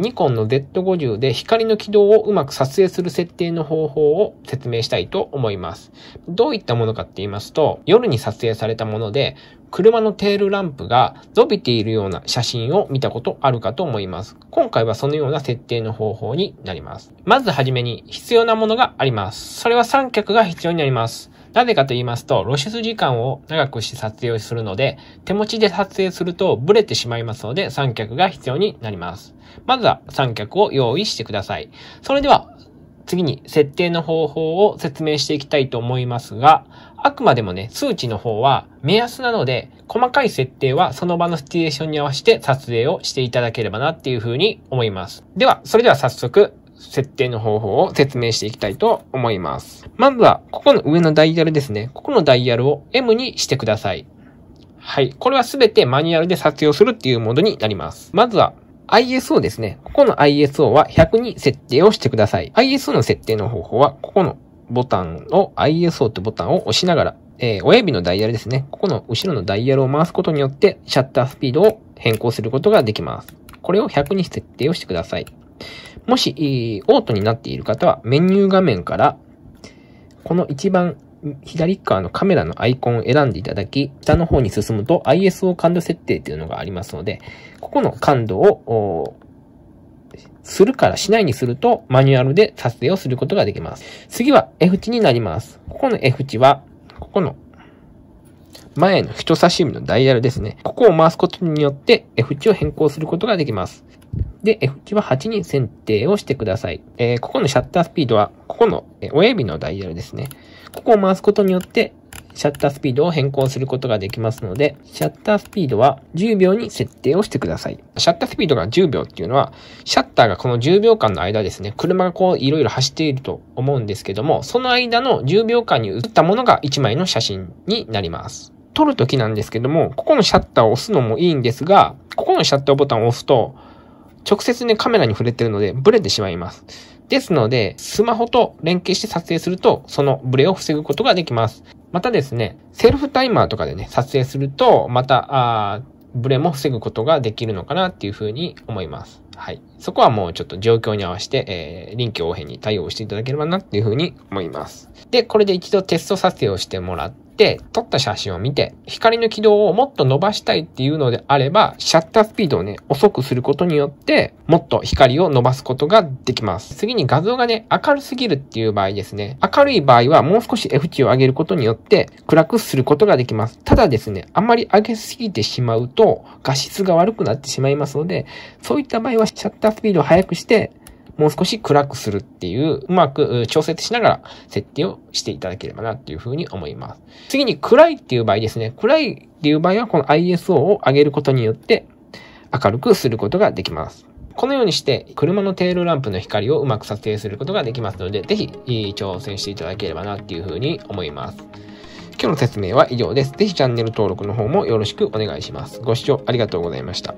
ニコンの Z50 で光の軌道をうまく撮影する設定の方法を説明したいと思います。どういったものかって言いますと、夜に撮影されたもので、車のテールランプが伸びているような写真を見たことあるかと思います。今回はそのような設定の方法になります。まずはじめに必要なものがあります。それは三脚が必要になります。なぜかと言いますと、露出時間を長くして撮影をするので、手持ちで撮影するとブレてしまいますので、三脚が必要になります。まずは三脚を用意してください。それでは、次に設定の方法を説明していきたいと思いますが、あくまでもね、数値の方は目安なので、細かい設定はその場のシチュエーションに合わせて撮影をしていただければなっていうふうに思います。では、それでは早速設定の方法を説明していきたいと思います。まずは、ここの上のダイヤルですね。ここのダイヤルを M にしてください。はい。これはすべてマニュアルで撮影するっていうモードになります。まずは、ISO ですね。ここの ISO は100に設定をしてください。ISO の設定の方法は、ここのボタンを、ISO ってボタンを押しながら、えー、親指のダイヤルですね。ここの後ろのダイヤルを回すことによって、シャッタースピードを変更することができます。これを100に設定をしてください。もし、オートになっている方は、メニュー画面から、この一番左側のカメラのアイコンを選んでいただき、下の方に進むと ISO 感度設定というのがありますので、ここの感度を、するからしないにすると、マニュアルで撮影をすることができます。次は F 値になります。ここの F 値は、ここの前の人差し指のダイヤルですね。ここを回すことによって F 値を変更することができます。で、F 値は8に選定をしてください。えー、ここのシャッタースピードは、ここの親指のダイヤルですね。ここを回すことによって、シャッタースピードを変更することができますので、シャッタースピードは10秒に設定をしてください。シャッタースピードが10秒っていうのは、シャッターがこの10秒間の間ですね、車がこういろいろ走っていると思うんですけども、その間の10秒間に映ったものが1枚の写真になります。撮るときなんですけども、ここのシャッターを押すのもいいんですが、ここのシャッターボタンを押すと、直接ね、カメラに触れてるので、ブレてしまいます。ですので、スマホと連携して撮影すると、そのブレを防ぐことができます。またですね、セルフタイマーとかでね、撮影すると、また、あブレも防ぐことができるのかなっていうふうに思います。はい。そこはもうちょっと状況に合わせて、えー、臨機応変に対応していただければなっていうふうに思います。で、これで一度テスト撮影をしてもらっって撮った写真を見て、光の軌道をもっと伸ばしたいっていうのであれば、シャッタースピードをね、遅くすることによって、もっと光を伸ばすことができます。次に画像がね、明るすぎるっていう場合ですね。明るい場合はもう少し F 値を上げることによって暗くすることができます。ただですね、あんまり上げすぎてしまうと画質が悪くなってしまいますので、そういった場合はシャッタースピードを速くして、もう少し暗くするっていう、うまく調節しながら設定をしていただければなっていうふうに思います。次に暗いっていう場合ですね。暗いっていう場合はこの ISO を上げることによって明るくすることができます。このようにして車のテールランプの光をうまく撮影することができますので、ぜひ挑戦していただければなっていうふうに思います。今日の説明は以上です。ぜひチャンネル登録の方もよろしくお願いします。ご視聴ありがとうございました。